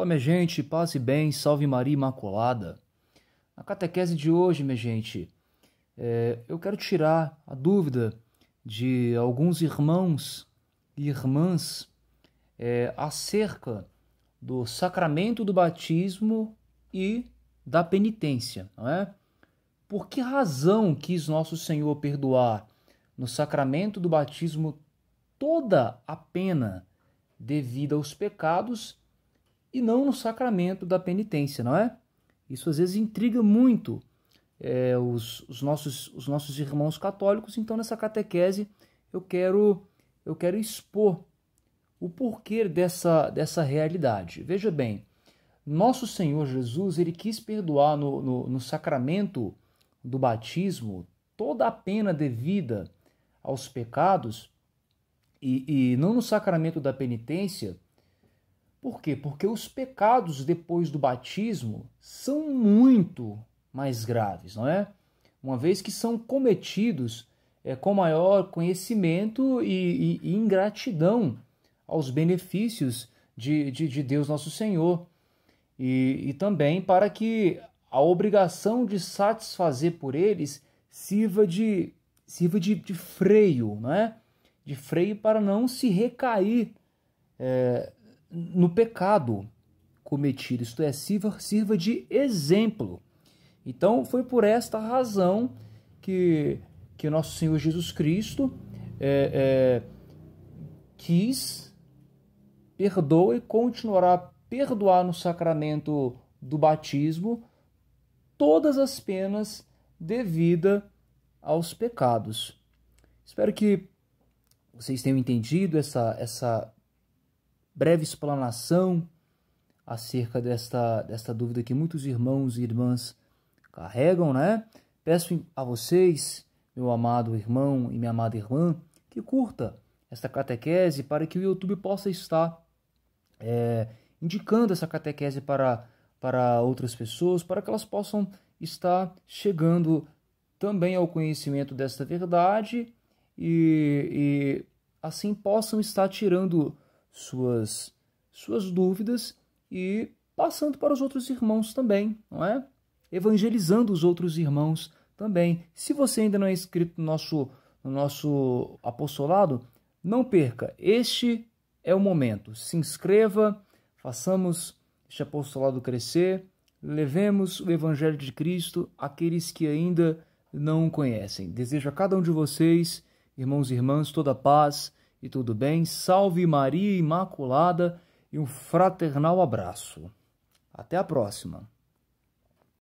Olá, minha gente, paz e bem, salve Maria Imaculada. Na catequese de hoje, minha gente, é, eu quero tirar a dúvida de alguns irmãos e irmãs é, acerca do sacramento do batismo e da penitência, não é? Por que razão quis Nosso Senhor perdoar no sacramento do batismo toda a pena devida aos pecados e não no sacramento da penitência, não é? Isso às vezes intriga muito é, os, os, nossos, os nossos irmãos católicos. Então, nessa catequese, eu quero, eu quero expor o porquê dessa, dessa realidade. Veja bem, nosso Senhor Jesus ele quis perdoar no, no, no sacramento do batismo toda a pena devida aos pecados e, e não no sacramento da penitência por quê? Porque os pecados depois do batismo são muito mais graves, não é? Uma vez que são cometidos é, com maior conhecimento e, e, e ingratidão aos benefícios de, de, de, Deus Nosso Senhor. E, e também para que a obrigação de satisfazer por eles sirva de, sirva de, de freio, não é? de freio para não se recair é, no pecado cometido, isto é, sirva, sirva de exemplo. Então, foi por esta razão que, que nosso Senhor Jesus Cristo é, é, quis, perdoa e continuará a perdoar no sacramento do batismo todas as penas devidas aos pecados. Espero que vocês tenham entendido essa, essa breve explanação acerca desta, desta dúvida que muitos irmãos e irmãs carregam, né? Peço a vocês, meu amado irmão e minha amada irmã, que curta esta catequese para que o YouTube possa estar é, indicando essa catequese para, para outras pessoas, para que elas possam estar chegando também ao conhecimento desta verdade e, e assim possam estar tirando suas, suas dúvidas e passando para os outros irmãos também, não é? Evangelizando os outros irmãos também. Se você ainda não é inscrito no nosso, no nosso apostolado, não perca. Este é o momento. Se inscreva, façamos este apostolado crescer, levemos o Evangelho de Cristo àqueles que ainda não o conhecem. Desejo a cada um de vocês, irmãos e irmãs, toda a paz e tudo bem. Salve Maria Imaculada e um fraternal abraço. Até a próxima.